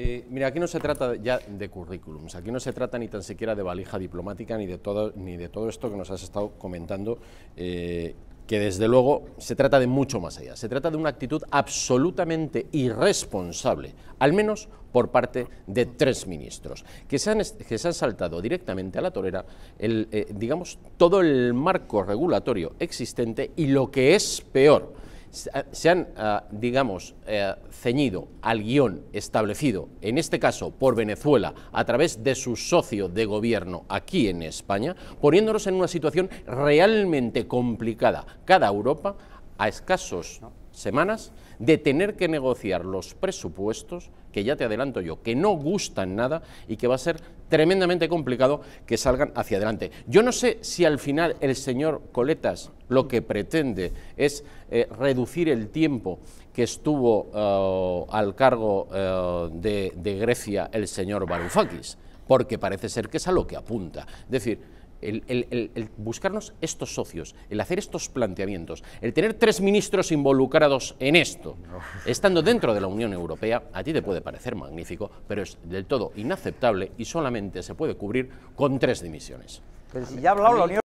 Eh, mira, aquí no se trata ya de currículums, aquí no se trata ni tan siquiera de valija diplomática ni de todo, ni de todo esto que nos has estado comentando, eh, que desde luego se trata de mucho más allá. Se trata de una actitud absolutamente irresponsable, al menos por parte de tres ministros, que se han, que se han saltado directamente a la torera, el, eh, digamos, todo el marco regulatorio existente y lo que es peor se han, ah, digamos, eh, ceñido al guión establecido, en este caso por Venezuela, a través de su socio de gobierno aquí en España, poniéndonos en una situación realmente complicada, cada Europa, a escasos semanas de tener que negociar los presupuestos, que ya te adelanto yo, que no gustan nada y que va a ser tremendamente complicado que salgan hacia adelante. Yo no sé si al final el señor Coletas lo que pretende es eh, reducir el tiempo que estuvo eh, al cargo eh, de, de Grecia el señor Varoufakis, porque parece ser que es a lo que apunta. Es decir, el, buscarnos estos socios, el hacer estos planteamientos, el tener tres ministros involucrados en esto, estando dentro de la Unión Europea, a ti te puede parecer magnífico, pero es del todo inaceptable y solamente se puede cubrir con tres dimisiones. ya la Unión